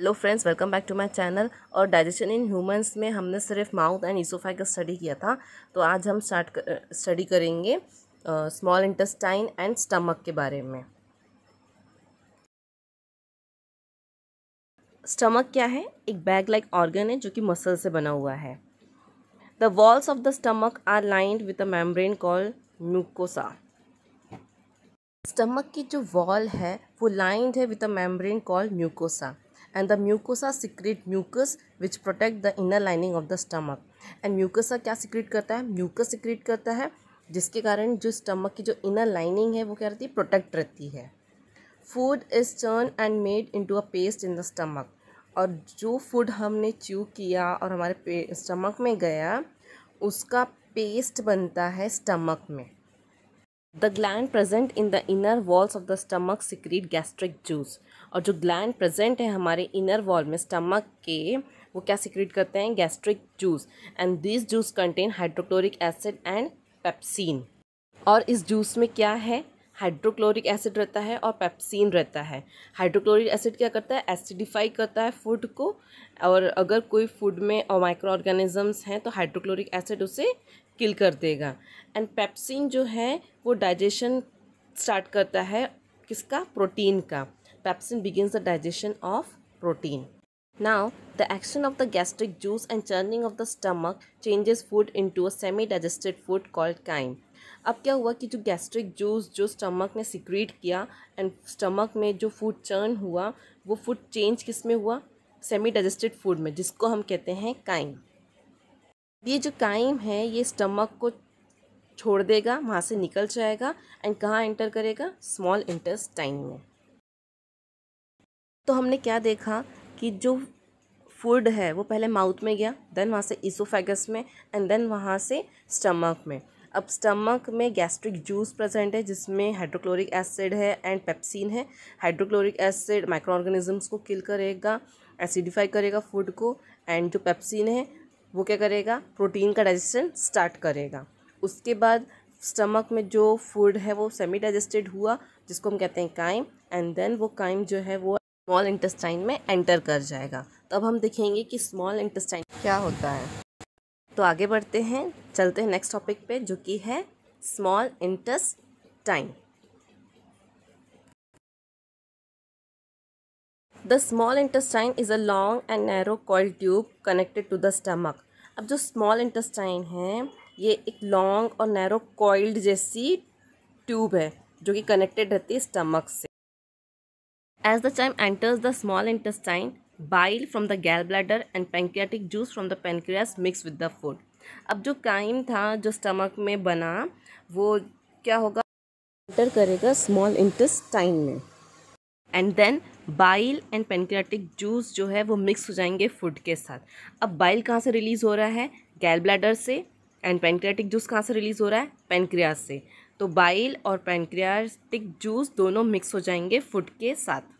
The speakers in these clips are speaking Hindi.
hello friends welcome back to my channel और डाइजेशन इन ह्यूमंस में हमने सिर्फ माउथ एंड का स्टडी किया था तो आज हम स्टार्ट कर, स्टडी करेंगे स्मॉल इंटेस्टाइन एंड स्टमक के बारे में स्टमक क्या है एक बैग लाइक ऑर्गन है जो कि मसल से बना हुआ है the walls of the stomach are lined with a membrane call mucosa stomach की जो वॉल है वो लाइंड है with a membrane call mucosa and the mucosa secrete mucus which protect the inner lining of the stomach and mucosa क्या secrete करता है mucus secrete करता है जिसके कारण जो stomach की जो inner lining है वो क्या रहती है protect रहती है food is churned and made into a paste in the stomach और जो food हमने chew किया और हमारे stomach में गया उसका paste बनता है stomach में The gland present in the inner walls of the stomach secrete gastric juice और जो gland present है हमारे inner wall में stomach के वो क्या secrete करते हैं gastric juice and these juice contain hydrochloric acid and pepsin और इस juice में क्या है हाइड्रोक्लोरिक एसिड रहता है और पेप्सिन रहता है हाइड्रोक्लोरिक एसिड क्या करता है एसिडिफाई करता है फूड को और अगर कोई फूड में माइक्रो ऑर्गेनिजम्स हैं तो हाइड्रोक्लोरिक एसिड उसे किल कर देगा एंड पेप्सिन जो है वो डाइजेशन स्टार्ट करता है किसका प्रोटीन का pepsin begins the digestion of protein now the action of the gastric juice and churning of the stomach changes food into a semi digested food called chyme अब क्या हुआ कि जो गैस्ट्रिक जूस जो स्टमक ने सिक्रीट किया एंड स्टमक में जो फूड चर्न हुआ वो फूड चेंज किस में हुआ सेमी डाइजेस्टेड फूड में जिसको हम कहते हैं काइम ये जो काइम है ये स्टमक को छोड़ देगा वहाँ से निकल जाएगा एंड कहाँ एंटर करेगा स्मॉल इंटेस्टाइन में तो हमने क्या देखा कि जो फूड है वो पहले माउथ में गया देन वहाँ से इसोफेगस में एंड देन वहाँ से स्टमक में अब स्टमक में गैस्ट्रिक जूस प्रेजेंट है जिसमें हाइड्रोक्लोरिक एसिड है एंड पेप्सिन है हाइड्रोक्लोरिक एसिड माइक्रो ऑर्गेनिजम्स को किल करेगा एसिडिफाई करेगा फूड को एंड जो पेप्सिन है वो क्या करेगा प्रोटीन का डाइजेशन स्टार्ट करेगा उसके बाद स्टमक में जो फूड है वो सेमी डाइजेस्टेड हुआ जिसको हम कहते हैं काइम एंड देन वो काइम जो है वो स्मॉल इंटेस्टाइन में एंटर कर जाएगा तब हम देखेंगे कि स्मॉल इंटेस्टाइन क्या होता है तो आगे बढ़ते हैं चलते हैं नेक्स्ट टॉपिक पे जो कि है small intestine the small intestine is a long and narrow call tube connected to the stomach अब जो स्मॉल इंटेस्टाइन है ये एक लॉन्ग और नैरो कॉइल्ड जैसी ट्यूब है जो कि कनेक्टेड रहती है स्टमक से as the time enters the small intestine bile from the gall bladder and pancreatic juice from the pancreas mix with the food अब जो काइम था जो स्टमक में बना वो क्या होगा एंटर करेगा स्मॉल इंटेस्टाइन में and then bile and pancreatic juice जो है वो मिक्स हो जाएंगे फूड के साथ अब बाइल कहाँ से रिलीज़ हो रहा है गैल ब्लैडर से एंड पेनक्रेटिक जूस कहाँ से रिलीज़ हो रहा है पेनक्रियाज से तो बाइल और पेनक्रियाटिक जूस दोनों मिक्स हो जाएंगे फूड के साथ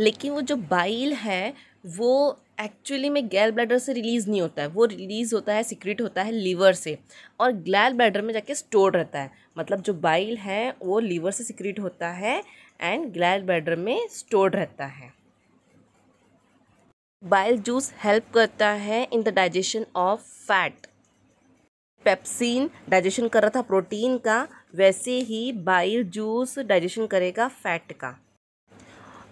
लेकिन वो जो बाइल है वो एक्चुअली में गैल ब्लैडर से रिलीज़ नहीं होता है वो रिलीज़ होता है सिक्रिट होता है लीवर से और ग्लैल ब्लैडर में जाके स्टोर रहता है मतलब जो बाइल है वो लीवर से सिक्रिट होता है एंड ग्लैड बैडर में स्टोर रहता है बाइल जूस हेल्प करता है in the digestion of fat pepsin digestion कर रहा था प्रोटीन का वैसे ही बाइल जूस डाइजेशन करेगा फैट का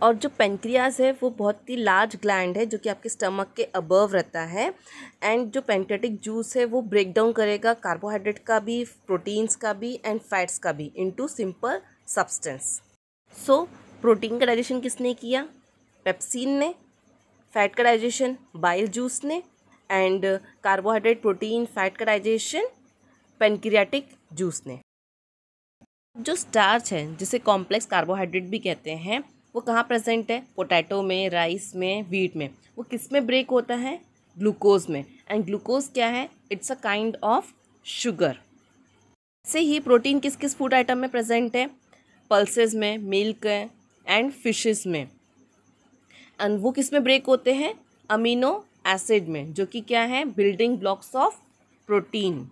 और जो पेंक्रियाज है वो बहुत ही लार्ज ग्लैंड है जो कि आपके स्टमक के अबव रहता है एंड जो पेनक्रेटिक जूस है वो ब्रेक डाउन करेगा कार्बोहाइड्रेट का भी प्रोटीन्स का भी एंड फैट्स का भी into simple substance so protein का डाइजेशन किसने किया पेप्सिन ने फैट का डाइजेशन बाइल जूस ने एंड कार्बोहाइड्रेट प्रोटीन फैट का डाइजेशन पेनक्रियाटिक जूस ने जो स्टार्च है जिसे कॉम्प्लेक्स कार्बोहाइड्रेट भी कहते हैं वो कहाँ प्रेजेंट है पोटैटो में राइस में वीट में वो किस में ब्रेक होता है ग्लूकोज में एंड ग्लूकोज क्या है it's a kind of sugar से ही प्रोटीन किस किस फूड आइटम में प्रेजेंट है पल्सेस में मिल्क एंड फिशेस में एंड वो किस में ब्रेक होते हैं अमीनो एसिड में जो कि क्या है building blocks of protein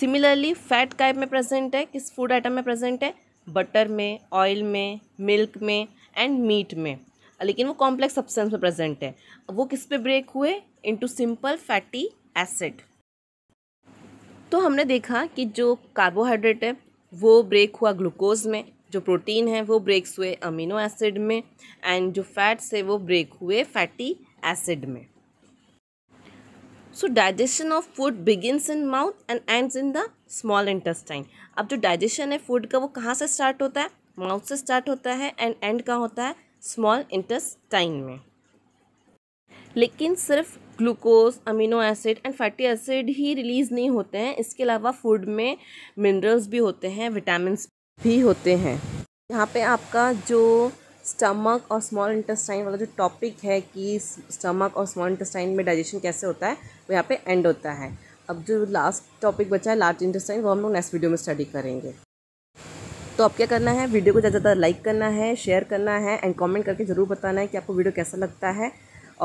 similarly fat काइप में प्रेजेंट है किस फूड आइटम में प्रेजेंट है बटर में ऑयल में मिल्क में एंड मीट में लेकिन वो कॉम्प्लेक्स सब्सटेंस में प्रेजेंट है वो किस पे ब्रेक हुए इनटू सिंपल फैटी एसिड तो हमने देखा कि जो कार्बोहाइड्रेट है वो ब्रेक हुआ ग्लूकोज में जो प्रोटीन है वो ब्रेक्स हुए अमीनो एसिड में एंड जो फैट्स है वो ब्रेक हुए फैटी एसिड में so digestion of food begins in mouth and ends in the small intestine अब जो डाइजेशन है फूड का वो कहाँ से स्टार्ट होता है माउथ से स्टार्ट होता है एंड एंड कहाँ होता है स्मॉल इंटेस्टाइन में लेकिन सिर्फ glucose amino acid and fatty acid ही रिलीज़ नहीं होते हैं इसके अलावा फूड में मिनरल्स भी होते हैं विटामिन भी होते हैं यहाँ पे आपका जो स्टमक और स्मॉल इंटेस्टाइन वाला जो टॉपिक है कि स्टमक और स्मॉल इंटेस्टाइन में डाइजेशन कैसे होता है वो यहाँ पे एंड होता है अब जो लास्ट टॉपिक बचा है लार्ज इंटेस्टाइन वो हम लोग नेक्स्ट वीडियो में स्टडी करेंगे तो अब क्या करना है वीडियो को ज़्यादा ज़्यादा लाइक करना है शेयर करना है एंड कॉमेंट करके ज़रूर बताना है कि आपको वीडियो कैसा लगता है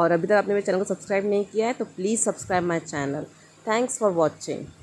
और अभी तक आपने मेरे चैनल को सब्सक्राइब नहीं किया है तो please subscribe my channel thanks for watching